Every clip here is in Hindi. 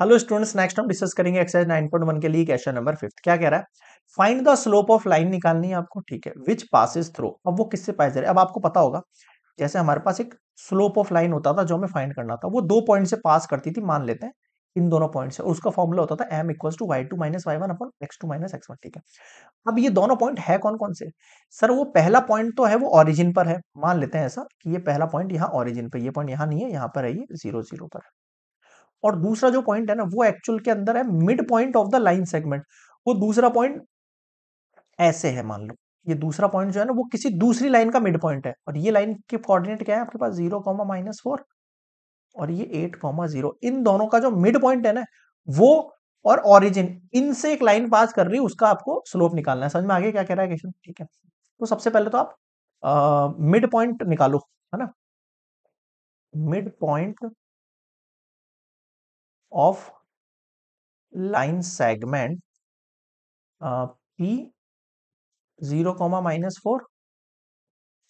हेलो स्टूडेंट्स नेक्स्ट हम डिस्कस करेंगे एक्सरसाइज 9.1 के लिए क्वेश्चन नंबर फिफ्थ क्या कह रहा है find the slope of line निकालनी है आपको ठीक है विच पासिस थ्रू अब वो किससे पास अब आपको पता होगा जैसे हमारे पास एक स्लोप ऑफ लाइन होता था जो हमें फाइंड करना था वो दो पॉइंट से पास करती थी मान लेते हैं इन दोनों पॉइंट से और उसका फॉर्मूला होता था M equal to Y two minus Y one upon X two minus X one ठीक है अब ये दोनों पॉइंट है कौन कौन से सर वो पहला पॉइंट तो है वो ऑरिजिन पर है मान लेते हैं ऐसा कि ये पहला पॉइंट यहाँ ऑरिजिन पर ये पॉइंट यहाँ नहीं है यहाँ पर है ये जीरो जीरो पर है और दूसरा जो पॉइंट है ना वो एक्चुअल के अंदर है mid point of the line segment वो दूसरा पॉइंट ऐसे है मान लो ये दूसरा पॉइंट जो है ना वो किसी दूसरी लाइन का मिड पॉइंट है और ये लाइन के कोऑर्डिनेट क्या है आपके पास जीरो कॉमा माइनस फोर और ये एट कॉमा जीरो इन दोनों का जो मिड पॉइंट है ना वो और ओरिजिन इनसे एक लाइन पास कर रही है उसका आपको स्लोप निकालना है समझ में आगे क्या कह रहा है क्वेश्चन ठीक है तो सबसे पहले तो आप मिड पॉइंट निकालो है ना mid point of line segment uh, P 0 comma minus 4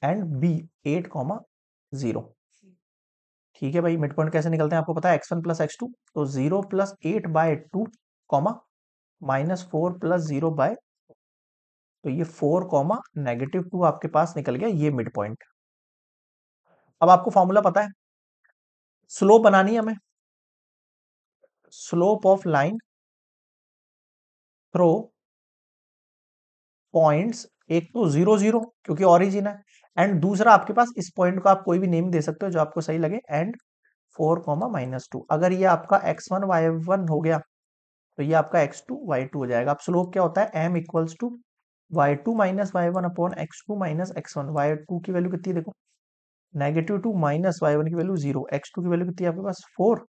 and B eight comma zero ठीक है भाई मिड पॉइंट कैसे निकलते हैं आपको पता है X one plus X two तो zero plus eight by two comma minus four plus zero by two ये फोर कॉमा नेगेटिव टू आपके पास निकल गया ये मिड पॉइंट अब आपको फॉर्मूला पता है स्लोप बनानी है हमें slope of line through points एक तो जीरो जीरो क्योंकि ऑरिजिन है एंड दूसरा आपके पास इस पॉइंट को आप कोई भी नेम दे सकते हो जो आपको सही लगे and four comma minus two अगर ये आपका एक्स वन वाई वन हो गया तो ये आपका एक्स टू वाई टू हो जाएगा आप स्लोप क्या होता है M equals to Y two minus Y one upon X two minus X one Y two की वैल्यू कितनी देखो negative two minus Y one की वैल्यू जीरो एक्स टू की वैल्यू कितनी आपके पास फोर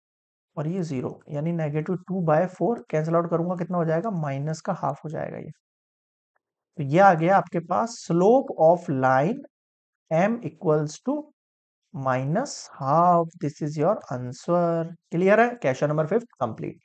और ये जीरो यानी negative two by four cancel out करूंगा कितना हो जाएगा माइनस का हाफ हो जाएगा ये तो ये आ गया आपके पास slope of line M equals to minus half this is your answer clear है क्वेश्चन नंबर फिफ्थ कंप्लीट